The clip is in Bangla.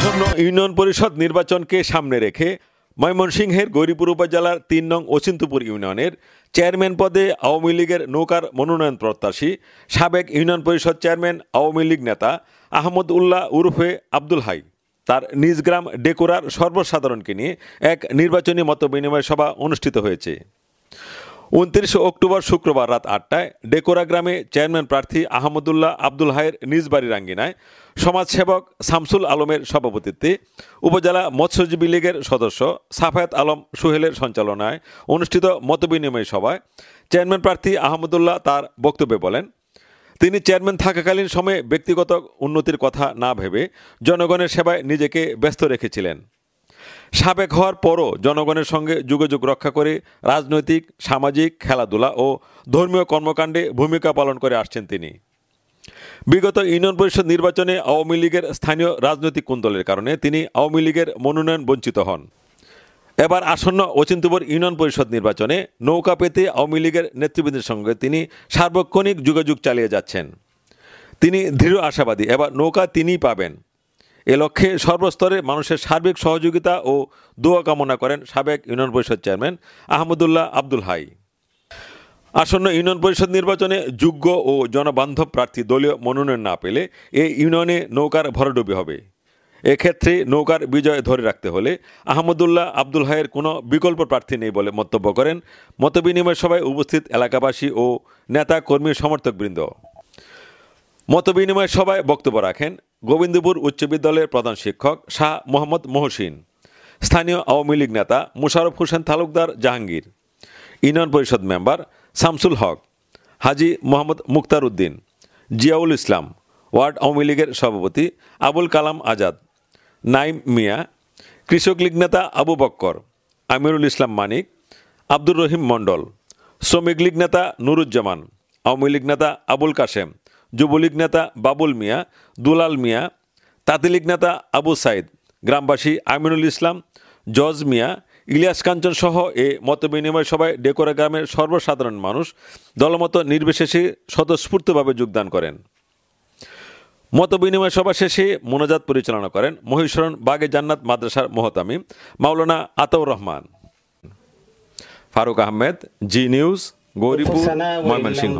আসন্ন ইউনিয়ন পরিষদ নির্বাচনকে সামনে রেখে ময়মনসিংহের গৌরীপুর উপজেলার তিন নং অচিন্তপুর ইউনিয়নের চেয়ারম্যান পদে আওয়ামী লীগের নৌকার মনোনয়ন প্রত্যাশী সাবেক ইউনিয়ন পরিষদ চেয়ারম্যান আওয়ামী লীগ নেতা আহমদ উল্লাহ উরুফে আব্দুল হাই তার নিজ গ্রাম ডেকোরার সর্বসাধারণকে নিয়ে এক নির্বাচনী মত বিনিময় সভা অনুষ্ঠিত হয়েছে উনত্রিশে অক্টোবর শুক্রবার রাত আটটায় ডেকোরা গ্রামে চেয়ারম্যান প্রার্থী আহমদুল্লাহ আব্দুল হায়ের নিজ বাড়ির আঙ্গিনায় সমাজসেবক শামসুল আলমের সভাপতিত্বে উপজেলা মৎস্যজীবী লীগের সদস্য সাফায়াত আলম সুহেলের সঞ্চালনায় অনুষ্ঠিত মতবিনিময় সভায় চেয়ারম্যান প্রার্থী আহমদুল্লাহ তার বক্তব্যে বলেন তিনি চেয়ারম্যান থাকাকালীন সময়ে ব্যক্তিগত উন্নতির কথা না ভেবে জনগণের সেবায় নিজেকে ব্যস্ত রেখেছিলেন সাবেক হওয়ার পরও জনগণের সঙ্গে যোগাযোগ রক্ষা করে রাজনৈতিক সামাজিক খেলাধুলা ও ধর্মীয় কর্মকাণ্ডে ভূমিকা পালন করে আসছেন তিনি বিগত ইউনিয়ন পরিষদ নির্বাচনে আওয়ামী লীগের স্থানীয় রাজনৈতিক কুন্দলের কারণে তিনি আওয়ামী লীগের মনোনয়ন বঞ্চিত হন এবার আসন্ন অচিন্তপুর ইউনিয়ন পরিষদ নির্বাচনে নৌকা পেতে আওয়ামী লীগের নেতৃবৃন্দের সঙ্গে তিনি সার্বক্ষণিক যোগাযোগ চালিয়ে যাচ্ছেন তিনি দৃঢ় আশাবাদী এবার নৌকা তিনিই পাবেন এ লক্ষ্যে সর্বস্তরে মানুষের সার্বিক সহযোগিতা ও দোয়া কামনা করেন সাবেক ইউনিয়ন পরিষদ চেয়ারম্যান আহমদুল্লাহ আব্দুল হাই আসন্ন ইউনিয়ন পরিষদ নির্বাচনে যোগ্য ও জনবান্ধব প্রার্থী দলীয় মনোনয়ন না পেলে এ ইউনিয়নে নৌকার ভরডুবি হবে এক্ষেত্রে নৌকার বিজয় ধরে রাখতে হলে আহমদুল্লাহ আব্দুল হায়ের কোনো বিকল্প প্রার্থী নেই বলে মন্তব্য করেন মতবিনিময় সভায় উপস্থিত এলাকাবাসী ও নেতা কর্মী সমর্থকবৃন্দ মতবিনিময় সভায় বক্তব্য রাখেন গোবিন্দপুর উচ্চ বিদ্যালয়ের প্রধান শিক্ষক শাহ মোহাম্মদ মহসিন স্থানীয় আওয়ামী লীগ নেতা মুশারফ হোসেন তালুকদার জাহাঙ্গীর ইউনিয়ন পরিষদ মেম্বার শামসুল হক হাজি মোহাম্মদ মুক্তার উদ্দিন জিয়াউল ইসলাম ওয়ার্ড আওয়ামী লীগের সভাপতি আবুল কালাম আজাদ নাইম মিয়া কৃষক লীগ নেতা আবু বক্কর আমিরুল ইসলাম মানিক আব্দুর রহিম মণ্ডল শ্রমিক লীগ নেতা নুরুজ্জামান আওয়ামী লীগ নেতা আবুল কাশেম যুবলীগ নেতা বাবুল মিয়া দুলাল মিয়া তাঁতিলীগ নেতা আবু সাইদ গ্রামবাসী আমিনুল ইসলাম জজ মিয়া ইলিয়াস কাঞ্চন সহ এ মতবিনিময় সভায় ডেকোরা গ্রামের সর্বসাধারণ মানুষ দলমত নির্বিশেষে স্বতঃস্ফূর্তভাবে যোগদান করেন মতবিনিময় সভা শেষে মোনাজাত পরিচালনা করেন মহেশ্বরণ বাগে জান্নাত মাদ্রাসার মহতামি মাওলানা আতাউর রহমান ফারুক আহমেদ জি নিউজ غوريبو ما ملشين